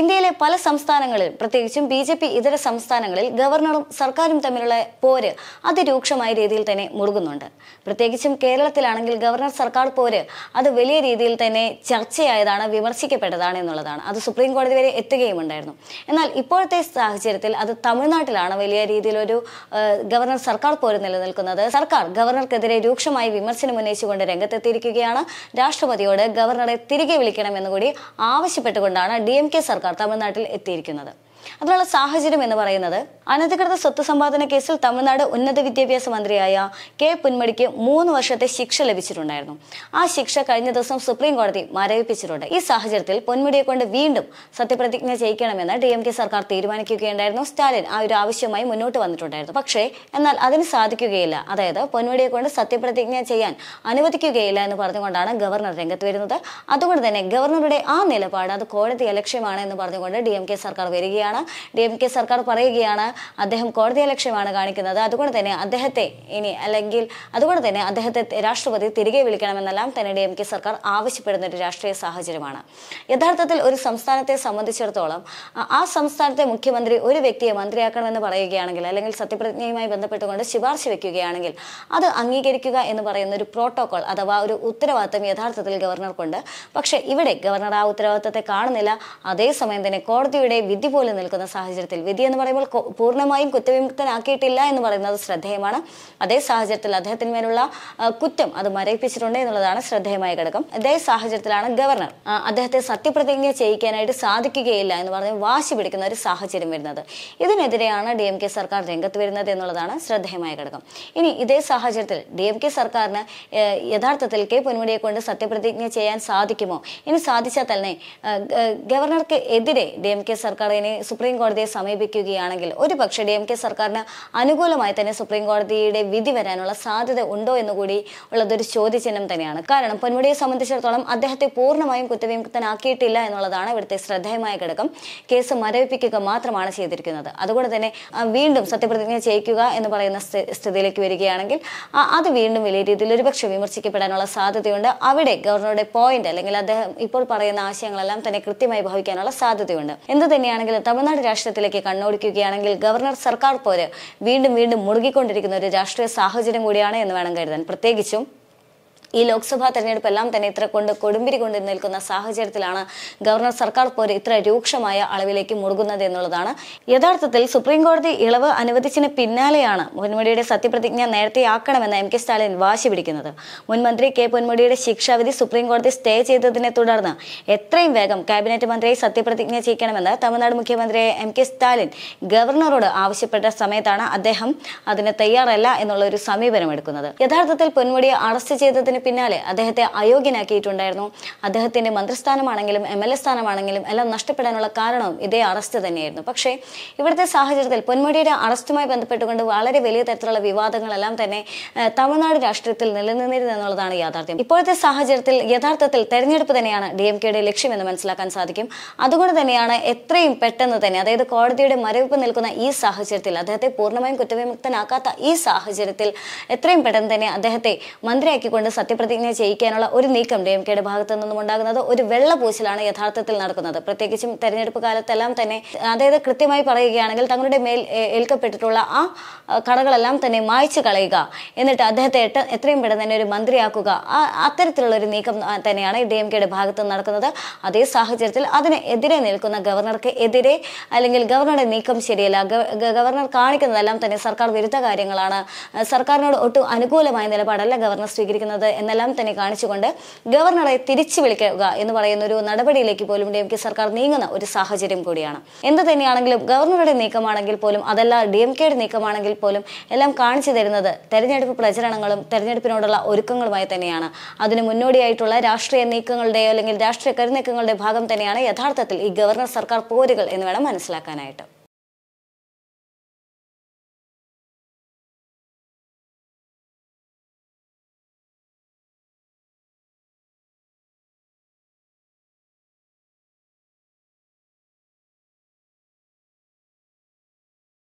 ഇന്ത്യയിലെ പല സംസ്ഥാനങ്ങളിൽ പ്രത്യേകിച്ചും ബി ജെ പി ഇതര സംസ്ഥാനങ്ങളിൽ ഗവർണറും സർക്കാരും തമ്മിലുള്ള പോര് അതിരൂക്ഷമായ രീതിയിൽ തന്നെ മുറുകുന്നുണ്ട് പ്രത്യേകിച്ചും കേരളത്തിലാണെങ്കിൽ ഗവർണർ സർക്കാർ പോര് അത് വലിയ രീതിയിൽ തന്നെ ചർച്ചയായതാണ് വിമർശിക്കപ്പെട്ടതാണ് എന്നുള്ളതാണ് അത് സുപ്രീം കോടതി വരെ എത്തുകയും ഉണ്ടായിരുന്നു എന്നാൽ ഇപ്പോഴത്തെ സാഹചര്യത്തിൽ അത് തമിഴ്നാട്ടിലാണ് വലിയ രീതിയിലൊരു ഗവർണർ സർക്കാർ പോര് നിലനിൽക്കുന്നത് സർക്കാർ ഗവർണർക്കെതിരെ രൂക്ഷമായി വിമർശനം ഉന്നയിച്ചുകൊണ്ട് രംഗത്തെത്തിയിരിക്കുകയാണ് രാഷ്ട്രപതിയോട് ഗവർണറെ തിരികെ വിളിക്കണമെന്നുകൂടി ആവശ്യപ്പെട്ടുകൊണ്ടാണ് ഡി എം കെ സർക്കാർ കാർ തമിഴ്നാട്ടിൽ എത്തിയിരിക്കുന്നത് അതിനുള്ള സാഹചര്യം എന്ന് പറയുന്നത് അനധികൃത സ്വത്ത് സമ്പാദന കേസിൽ തമിഴ്നാട് ഉന്നത വിദ്യാഭ്യാസ മന്ത്രിയായ കെ പൊന്മടിക്ക് മൂന്ന് വർഷത്തെ ശിക്ഷ ലഭിച്ചിട്ടുണ്ടായിരുന്നു ആ ശിക്ഷ കഴിഞ്ഞ ദിവസം സുപ്രീം കോടതി മരവിപ്പിച്ചിട്ടുണ്ട് ഈ സാഹചര്യത്തിൽ പൊന്മുടിയെ കൊണ്ട് വീണ്ടും സത്യപ്രതിജ്ഞ ചെയ്യിക്കണമെന്ന് ഡി എം കെ സർക്കാർ തീരുമാനിക്കുകയുണ്ടായിരുന്നു സ്റ്റാലിൻ ആ ഒരു ആവശ്യമായി മുന്നോട്ട് വന്നിട്ടുണ്ടായിരുന്നു പക്ഷേ എന്നാൽ അതിന് സാധിക്കുകയില്ല അതായത് പൊന്മുടിയെ കൊണ്ട് സത്യപ്രതിജ്ഞ ചെയ്യാൻ അനുവദിക്കുകയില്ല എന്ന് പറഞ്ഞുകൊണ്ടാണ് ഗവർണർ രംഗത്ത് വരുന്നത് അതുകൊണ്ട് തന്നെ ഗവർണറുടെ ആ നിലപാട് അത് കോടതി അലക്ഷ്യമാണ് എന്ന് പറഞ്ഞുകൊണ്ട് ഡി എം കെ സർക്കാർ വരികയാണ് ഡി എം കെ സർക്കാർ പറയുകയാണ് അദ്ദേഹം കോടതിയെ ലക്ഷ്യമാണ് കാണിക്കുന്നത് അതുകൊണ്ട് തന്നെ അദ്ദേഹത്തെ ഇനി അല്ലെങ്കിൽ അതുകൊണ്ട് തന്നെ അദ്ദേഹത്തെ രാഷ്ട്രപതി തിരികെ വിളിക്കണമെന്നെല്ലാം തന്നെ ഡി എം കെ സർക്കാർ ആവശ്യപ്പെടുന്ന ഒരു രാഷ്ട്രീയ സാഹചര്യമാണ് യഥാർത്ഥത്തിൽ ഒരു സംസ്ഥാനത്തെ സംബന്ധിച്ചിടത്തോളം ആ സംസ്ഥാനത്തെ മുഖ്യമന്ത്രി ഒരു വ്യക്തിയെ മന്ത്രിയാക്കണമെന്ന് പറയുകയാണെങ്കിൽ അല്ലെങ്കിൽ സത്യപ്രതിജ്ഞയുമായി ബന്ധപ്പെട്ടുകൊണ്ട് ശുപാർശ വയ്ക്കുകയാണെങ്കിൽ അത് അംഗീകരിക്കുക എന്ന് പറയുന്ന ഒരു പ്രോട്ടോകോൾ അഥവാ ഒരു ഉത്തരവാദിത്തം യഥാർത്ഥത്തിൽ ഗവർണർക്കുണ്ട് പക്ഷേ ഇവിടെ ഗവർണർ ആ ഉത്തരവാദിത്തത്തെ കാണുന്നില്ല അതേസമയം തന്നെ കോടതിയുടെ വിധി പോലും നിൽക്കുന്ന സാഹചര്യത്തിൽ വിധി എന്ന് പറയുമ്പോൾ പൂർണ്ണമായും കുറ്റവിമുക്തനാക്കിയിട്ടില്ല എന്ന് പറയുന്നത് ശ്രദ്ധേയമാണ് അതേ സാഹചര്യത്തിൽ അദ്ദേഹത്തിന്മേലുള്ള കുറ്റം അത് മരവിപ്പിച്ചിട്ടുണ്ട് എന്നുള്ളതാണ് ശ്രദ്ധേയമായ ഘടകം അതേ സാഹചര്യത്തിലാണ് ഗവർണർ അദ്ദേഹത്തെ സത്യപ്രതിജ്ഞ ചെയ്യിക്കാനായിട്ട് സാധിക്കുകയില്ല എന്ന് പറഞ്ഞ് വാശി പിടിക്കുന്ന ഒരു സാഹചര്യം വരുന്നത് ഇതിനെതിരെയാണ് ഡി എം കെ സർക്കാർ രംഗത്ത് വരുന്നത് എന്നുള്ളതാണ് ശ്രദ്ധേയമായ ഘടകം ഇനി ഇതേ സാഹചര്യത്തിൽ ഡി എം കെ സർക്കാരിന് യഥാർത്ഥത്തിൽ കെ പൊന്മുടിയെ കൊണ്ട് സത്യപ്രതിജ്ഞ ചെയ്യാൻ സാധിക്കുമോ ഇനി സാധിച്ചാൽ തന്നെ ഗവർണർക്ക് എതിരെ ഡി എം കെ സർക്കാർ ഇനി സുപ്രീം കോടതിയെ സമീപിക്കുകയാണെങ്കിൽ ഒരു ഭൂരിപക്ഷ ഡി എം കെ സർക്കാരിന് അനുകൂലമായി തന്നെ സുപ്രീം കോടതിയുടെ വിധി വരാനുള്ള സാധ്യത ഉണ്ടോ എന്ന് കൂടി ഉള്ളതൊരു ചോദ്യചിഹ്നം തന്നെയാണ് കാരണം പൊന്മുടിയെ സംബന്ധിച്ചിടത്തോളം അദ്ദേഹത്തെ പൂർണ്ണമായും കുറ്റവിമുക്തനാക്കിയിട്ടില്ല എന്നുള്ളതാണ് ഇവിടുത്തെ ശ്രദ്ധേയമായ ഘടകം കേസ് മരവിപ്പിക്കുക മാത്രമാണ് ചെയ്തിരിക്കുന്നത് അതുകൊണ്ട് തന്നെ വീണ്ടും സത്യപ്രതിജ്ഞ ചെയ്യിക്കുക എന്ന് പറയുന്ന സ്ഥിതിയിലേക്ക് വരികയാണെങ്കിൽ അത് വീണ്ടും വലിയ രീതിയിൽ ഒരുപക്ഷെ വിമർശിക്കപ്പെടാനുള്ള സാധ്യതയുണ്ട് അവിടെ ഗവർണറുടെ പോയിന്റ് അല്ലെങ്കിൽ അദ്ദേഹം ഇപ്പോൾ പറയുന്ന ആശയങ്ങളെല്ലാം തന്നെ കൃത്യമായി ഭവിക്കാനുള്ള സാധ്യതയുണ്ട് എന്ത് തന്നെയാണെങ്കിലും തമിഴ്നാട് രാഷ്ട്രീയത്തിലേക്ക് കണ്ണോടിക്കുകയാണെങ്കിൽ ഗവർണർ സർക്കാർ പോലെ വീണ്ടും വീണ്ടും മുറുകിക്കൊണ്ടിരിക്കുന്ന ഒരു രാഷ്ട്രീയ സാഹചര്യം കൂടിയാണ് എന്ന് വേണം കരുതാൻ പ്രത്യേകിച്ചും ഈ ലോക്സഭാ എല്ലാം തന്നെ ഇത്ര കൊണ്ട് കൊടുമ്പിരി കൊണ്ട് നിൽക്കുന്ന സാഹചര്യത്തിലാണ് ഗവർണർ സർക്കാർ പോര് ഇത്ര രൂക്ഷമായ അളവിലേക്ക് മുറുകുന്നത് എന്നുള്ളതാണ് യഥാർത്ഥത്തിൽ സുപ്രീം കോടതി ഇളവ് അനുവദിച്ചതിന് പിന്നാലെയാണ് മുൻമുടിയുടെ സത്യപ്രതിജ്ഞ നേരത്തെയാക്കണമെന്ന് എം കെ സ്റ്റാലിൻ വാശി പിടിക്കുന്നത് മുൻമന്ത്രി കെ പൊന്മുടിയുടെ ശിക്ഷാവിധി സുപ്രീം കോടതി സ്റ്റേ ചെയ്തതിനെ തുടർന്ന് എത്രയും വേഗം കാബിനറ്റ് മന്ത്രിയെ സത്യപ്രതിജ്ഞ ചെയ്യണമെന്ന് തമിഴ്നാട് മുഖ്യമന്ത്രി എം കെ സ്റ്റാലിൻ ഗവർണറോട് ആവശ്യപ്പെട്ട സമയത്താണ് അദ്ദേഹം അതിന് തയ്യാറല്ല എന്നുള്ള ഒരു സമീപനം എടുക്കുന്നത് യഥാർത്ഥത്തിൽ പൊന്മുടിയെ അറസ്റ്റ് ചെയ്തതിന് പിന്നാലെ അദ്ദേഹത്തെ അയോഗ്യനാക്കിയിട്ടുണ്ടായിരുന്നു അദ്ദേഹത്തിന്റെ മന്ത്രിസ്ഥാനമാണെങ്കിലും എം എൽ എ സ്ഥാനമാണെങ്കിലും എല്ലാം നഷ്ടപ്പെടാനുള്ള കാരണവും ഇതേ അറസ്റ്റ് തന്നെയായിരുന്നു പക്ഷേ ഇവിടുത്തെ സാഹചര്യത്തിൽ പൊന്മുടിയുടെ അറസ്റ്റുമായി ബന്ധപ്പെട്ടുകൊണ്ട് വളരെ വലിയ തരത്തിലുള്ള വിവാദങ്ങളെല്ലാം തന്നെ തമിഴ്നാട് രാഷ്ട്രീയത്തിൽ നിലനിന്നിരുന്നു എന്നുള്ളതാണ് യാഥാർത്ഥ്യം ഇപ്പോഴത്തെ സാഹചര്യത്തിൽ യഥാർത്ഥത്തിൽ തെരഞ്ഞെടുപ്പ് തന്നെയാണ് ഡി എം കെയുടെ ലക്ഷ്യമെന്ന് മനസ്സിലാക്കാൻ സാധിക്കും അതുകൊണ്ട് തന്നെയാണ് എത്രയും പെട്ടെന്ന് തന്നെ അതായത് കോടതിയുടെ മരവിപ്പ് നിൽക്കുന്ന ഈ സാഹചര്യത്തിൽ അദ്ദേഹത്തെ പൂർണ്ണമായും കുറ്റവിമുക്തനാക്കാത്ത ഈ സാഹചര്യത്തിൽ എത്രയും പെട്ടെന്ന് തന്നെ അദ്ദേഹത്തെ മന്ത്രിയാക്കിക്കൊണ്ട് സത്യപ്രതിജ്ഞ ചെയ്യിക്കാനുള്ള ഒരു നീക്കം ഡി എം കെയുടെ ഭാഗത്തു നിന്നും ഉണ്ടാകുന്നത് ഒരു വെള്ളപൂശലാണ് യഥാർത്ഥത്തിൽ നടക്കുന്നത് പ്രത്യേകിച്ചും തെരഞ്ഞെടുപ്പ് കാലത്തെല്ലാം തന്നെ അതായത് കൃത്യമായി പറയുകയാണെങ്കിൽ തങ്ങളുടെ മേൽ ഏൽക്കപ്പെട്ടിട്ടുള്ള ആ കടകളെല്ലാം തന്നെ മായ്ച്ചു കളയുക എന്നിട്ട് അദ്ദേഹത്തെ എത്രയും പെട്ടെന്ന് തന്നെ ഒരു മന്ത്രിയാക്കുക അത്തരത്തിലുള്ള ഒരു നീക്കം തന്നെയാണ് ഡി എം കെയുടെ ഭാഗത്ത് നടക്കുന്നത് അതേ സാഹചര്യത്തിൽ അതിനെതിരെ നിൽക്കുന്ന ഗവർണർക്ക് എതിരെ അല്ലെങ്കിൽ ഗവർണറുടെ നീക്കം ശരിയല്ല ഗവർണർ കാണിക്കുന്നതെല്ലാം തന്നെ സർക്കാർ വിരുദ്ധ കാര്യങ്ങളാണ് സർക്കാരിനോട് ഒട്ടും അനുകൂലമായ നിലപാടല്ല ഗവർണർ സ്വീകരിക്കുന്നത് എന്നെല്ലാം തന്നെ കാണിച്ചുകൊണ്ട് ഗവർണറെ തിരിച്ചു വിളിക്കുക എന്ന് പറയുന്ന ഒരു നടപടിയിലേക്ക് പോലും ഡി എം കെ സർക്കാർ നീങ്ങുന്ന ഒരു സാഹചര്യം കൂടിയാണ് എന്ത് തന്നെയാണെങ്കിലും ഗവർണറുടെ നീക്കമാണെങ്കിൽ പോലും അതല്ല ഡി എം കെയുടെ നീക്കമാണെങ്കിൽ പോലും എല്ലാം കാണിച്ചു തരുന്നത് തെരഞ്ഞെടുപ്പ് പ്രചരണങ്ങളും തെരഞ്ഞെടുപ്പിനോടുള്ള ഒരുക്കങ്ങളുമായി തന്നെയാണ് അതിന് മുന്നോടിയായിട്ടുള്ള രാഷ്ട്രീയ നീക്കങ്ങളുടെയോ അല്ലെങ്കിൽ രാഷ്ട്രീയ കരുനീക്കങ്ങളുടെ ഭാഗം തന്നെയാണ് യഥാർത്ഥത്തിൽ ഈ ഗവർണർ സർക്കാർ പോരുകൾ എന്ന് വേണം മനസ്സിലാക്കാനായിട്ട്